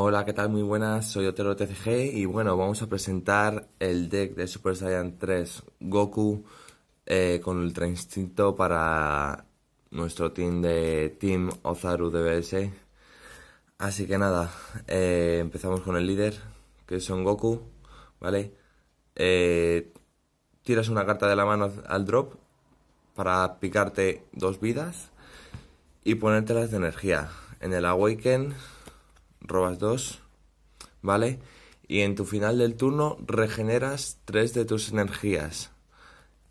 Hola, ¿qué tal? Muy buenas, soy Otero TCG y bueno, vamos a presentar el deck de Super Saiyan 3 Goku eh, con Ultra Instinto para nuestro team de Team Ozaru DBS. Así que nada, eh, empezamos con el líder, que son Goku, ¿vale? Eh, tiras una carta de la mano al drop para picarte dos vidas y ponértelas de energía. En el Awaken robas dos, ¿vale? Y en tu final del turno regeneras tres de tus energías.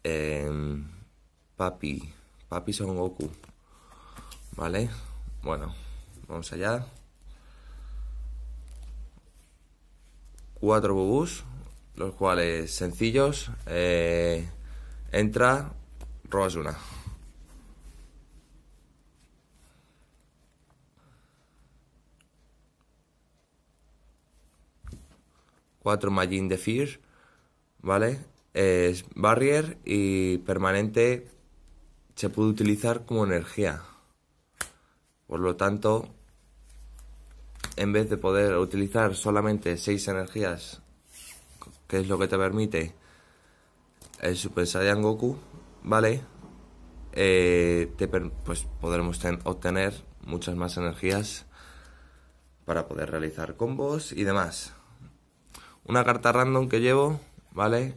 Em, papi, papi son Goku, ¿vale? Bueno, vamos allá. Cuatro bubús, los cuales sencillos. Eh, entra, robas una. 4 Magin de Fear, ¿vale? Es barrier y permanente se puede utilizar como energía. Por lo tanto, en vez de poder utilizar solamente 6 energías, que es lo que te permite el Super Saiyan Goku, ¿vale? Eh, te, pues podremos obtener muchas más energías para poder realizar combos y demás. Una carta random que llevo, ¿vale?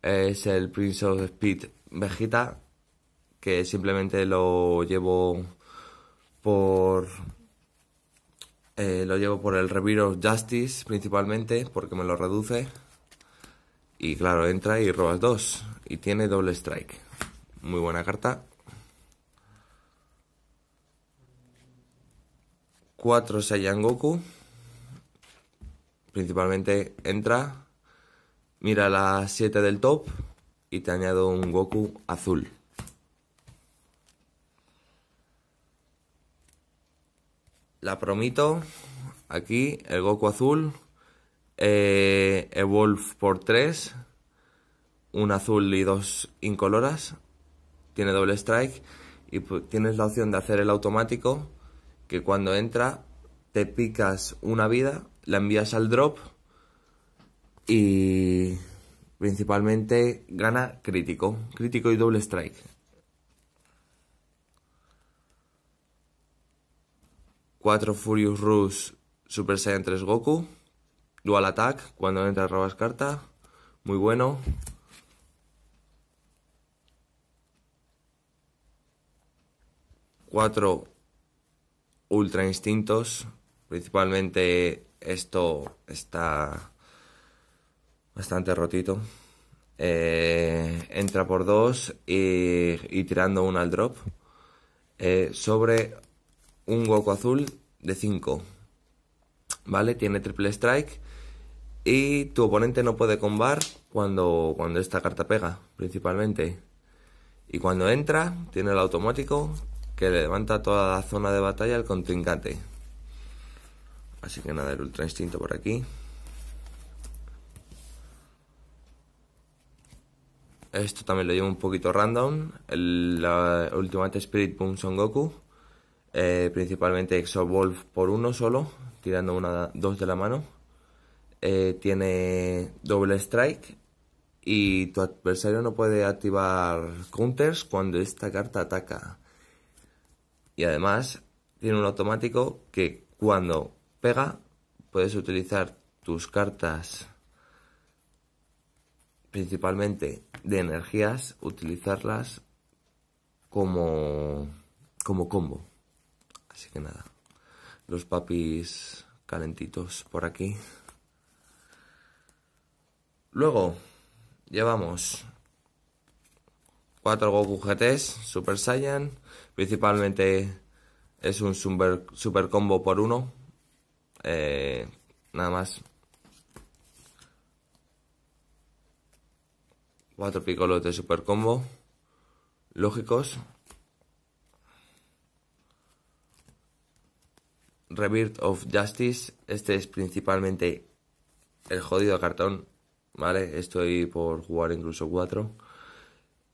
Es el Prince of Speed Vegeta, que simplemente lo llevo por... Eh, lo llevo por el Reviro Justice principalmente, porque me lo reduce. Y claro, entra y robas dos. Y tiene doble strike. Muy buena carta. Cuatro Saiyan Goku principalmente entra, mira las 7 del top y te añado un Goku azul. La promito, aquí el Goku azul, eh, Evolve por 3, un azul y dos incoloras, tiene doble strike y tienes la opción de hacer el automático que cuando entra te picas una vida la envías al drop y principalmente gana crítico, crítico y doble strike. Cuatro Furious Rush Super Saiyan 3 Goku. Dual Attack, cuando entra robas carta. Muy bueno. Cuatro Ultra Instintos, principalmente esto está bastante rotito. Eh, entra por dos y, tirando un al drop eh, sobre un Goku azul de 5. ¿Vale? Tiene triple strike y tu oponente no puede combar cuando, esta carta pega, principalmente. Y cuando entra, tiene el automático que le levanta toda la zona de batalla al contrincante. Así que nada, el ultra instinto por aquí. Esto también lo llevo un poquito random. El, Ultimate Spirit Boom Son Goku. Eh, principalmente Exo Wolf por uno solo, tirando una, dos de la mano. Eh, tiene doble strike y tu adversario no puede activar counters cuando esta carta ataca. Y además tiene un automático que cuando puedes utilizar tus cartas principalmente de energías, utilizarlas como, como combo. Así que nada, los papis calentitos por aquí. Luego, llevamos cuatro Goku GTs, Super Saiyan, principalmente es un super, super combo por uno, eh, nada más. Cuatro picolos de super combo. Lógicos. Rebirth of Justice. Este es principalmente el jodido cartón. ¿Vale? Estoy por jugar incluso cuatro.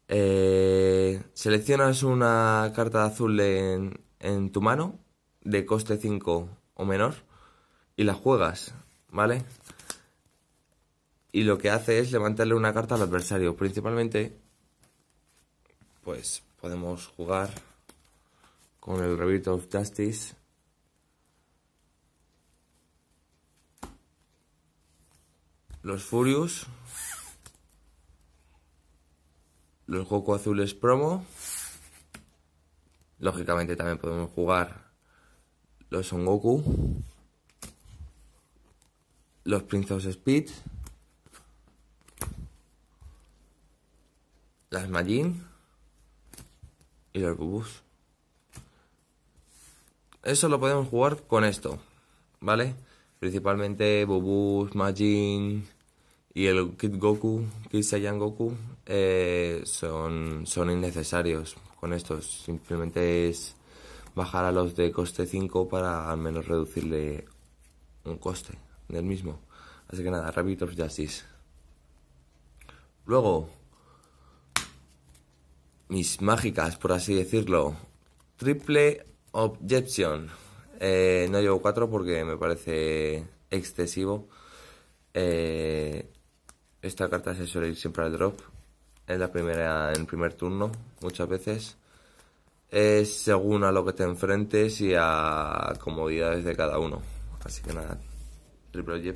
Eh, seleccionas una carta azul en, en tu mano de coste 5 o menor y las juegas, ¿vale? Y lo que hace es levantarle una carta al adversario. Principalmente, pues podemos jugar con el Rebirth of Justice. Los Furious. Los Goku Azules Promo. Lógicamente también podemos jugar los Son Goku los Prince Speed, las Majin y los Bubus. Eso lo podemos jugar con esto, ¿vale? Principalmente Bubus, Majin y el Kid Goku, Kid Saiyan Goku eh, son, son innecesarios con estos. Simplemente es bajar a los de coste 5 para al menos reducirle un coste. ...del mismo. Así que nada, Rabbit of Justice. Luego, mis mágicas, por así decirlo. Triple Objection. Eh, no llevo cuatro porque me parece excesivo. Eh, esta carta se suele ir siempre al drop. ...es la primera, en primer turno, muchas veces. Es según a lo que te enfrentes y a comodidades de cada uno. Así que nada, Triple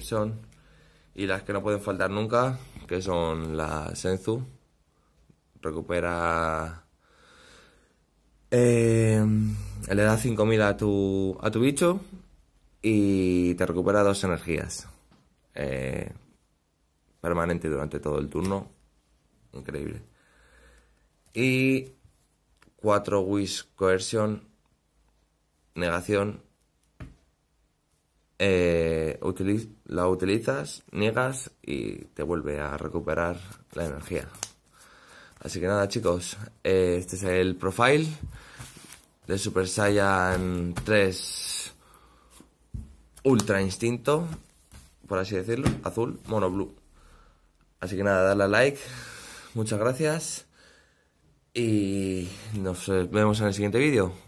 Y las que no pueden faltar nunca, que son la Senzu. Recupera... Eh, le da 5000 a tu, a tu bicho y te recupera dos energías. Eh, permanente durante todo el turno. Increíble. Y 4 Wish Coercion Negación. Eh, la utilizas, niegas y te vuelve a recuperar la energía. Así que nada chicos, eh, este es el profile de Super Saiyan 3 Ultra Instinto, por así decirlo, azul, mono blue. Así que nada, darle a like, muchas gracias y nos vemos en el siguiente vídeo.